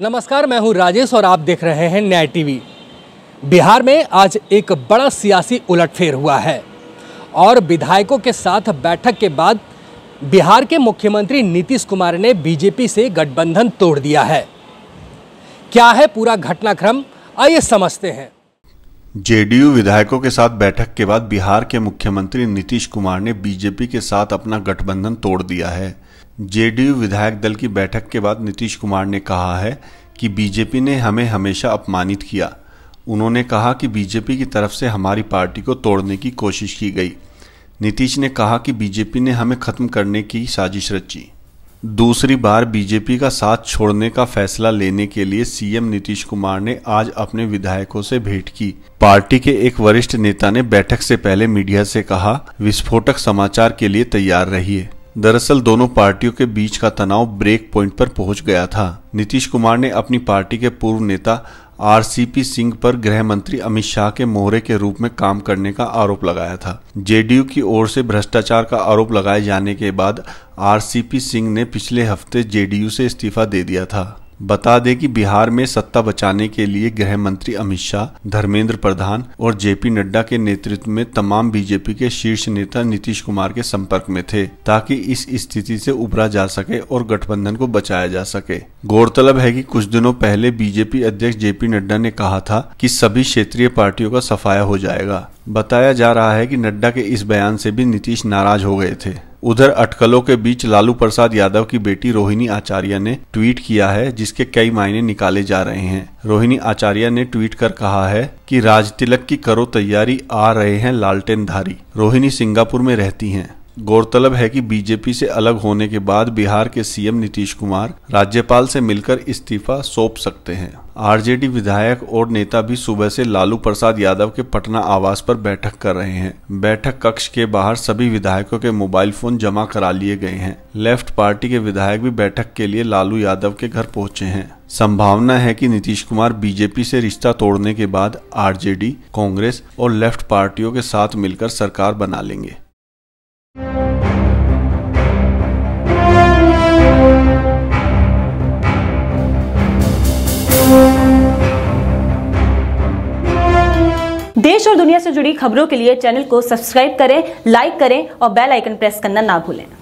नमस्कार मैं हूं राजेश और आप देख रहे हैं न्याय टीवी बिहार में आज एक बड़ा सियासी उलटफेर हुआ है और विधायकों के साथ बैठक के बाद बिहार के मुख्यमंत्री नीतीश कुमार ने बीजेपी से गठबंधन तोड़ दिया है क्या है पूरा घटनाक्रम आइए समझते हैं जेडीयू विधायकों के साथ बैठक के बाद बिहार के मुख्यमंत्री नीतीश कुमार ने बीजेपी के साथ अपना गठबंधन तोड़ दिया है जेडीयू विधायक दल की बैठक के बाद नीतीश कुमार ने कहा है कि बीजेपी ने हमें हमेशा अपमानित किया उन्होंने कहा कि बीजेपी की तरफ से हमारी पार्टी को तोड़ने की कोशिश की गई नीतीश ने कहा कि बीजेपी ने हमें खत्म करने की साजिश रची दूसरी बार बीजेपी का साथ छोड़ने का फैसला लेने के लिए सीएम नीतीश कुमार ने आज अपने विधायकों से भेंट की पार्टी के एक वरिष्ठ नेता ने बैठक से पहले मीडिया से कहा विस्फोटक समाचार के लिए तैयार रहिए दरअसल दोनों पार्टियों के बीच का तनाव ब्रेक पॉइंट पर पहुंच गया था नीतीश कुमार ने अपनी पार्टी के पूर्व नेता आरसीपी सिंह पर गृह मंत्री अमित शाह के मोहरे के रूप में काम करने का आरोप लगाया था जेडीयू की ओर से भ्रष्टाचार का आरोप लगाए जाने के बाद आरसीपी सिंह ने पिछले हफ्ते जेडीयू से इस्तीफा दे दिया था बता दें कि बिहार में सत्ता बचाने के लिए गृह मंत्री अमित शाह धर्मेंद्र प्रधान और जेपी नड्डा के नेतृत्व में तमाम बीजेपी के शीर्ष नेता नीतीश कुमार के संपर्क में थे ताकि इस स्थिति से उबरा जा सके और गठबंधन को बचाया जा सके गौरतलब है कि कुछ दिनों पहले बीजेपी अध्यक्ष जेपी नड्डा ने कहा था कि सभी क्षेत्रीय पार्टियों का सफाया हो जाएगा बताया जा रहा है कि नड्डा के इस बयान से भी नीतीश नाराज हो गए थे उधर अटकलों के बीच लालू प्रसाद यादव की बेटी रोहिणी आचार्य ने ट्वीट किया है जिसके कई मायने निकाले जा रहे हैं रोहिणी आचार्य ने ट्वीट कर कहा है कि राज तिलक की करो तैयारी आ रहे हैं लालटेनधारी रोहिणी सिंगापुर में रहती हैं गौरतलब है कि बीजेपी से अलग होने के बाद बिहार के सीएम नीतीश कुमार राज्यपाल से मिलकर इस्तीफा सौंप सकते हैं आरजेडी विधायक और नेता भी सुबह से लालू प्रसाद यादव के पटना आवास पर बैठक कर रहे हैं बैठक कक्ष के बाहर सभी विधायकों के मोबाइल फोन जमा करा लिए गए हैं लेफ्ट पार्टी के विधायक भी बैठक के लिए लालू यादव के घर पहुंचे हैं संभावना है कि नीतीश कुमार बीजेपी से रिश्ता तोड़ने के बाद आरजेडी कांग्रेस और लेफ्ट पार्टियों के साथ मिलकर सरकार बना लेंगे देश और दुनिया से जुड़ी खबरों के लिए चैनल को सब्सक्राइब करें लाइक करें और बेल आइकन प्रेस करना ना भूलें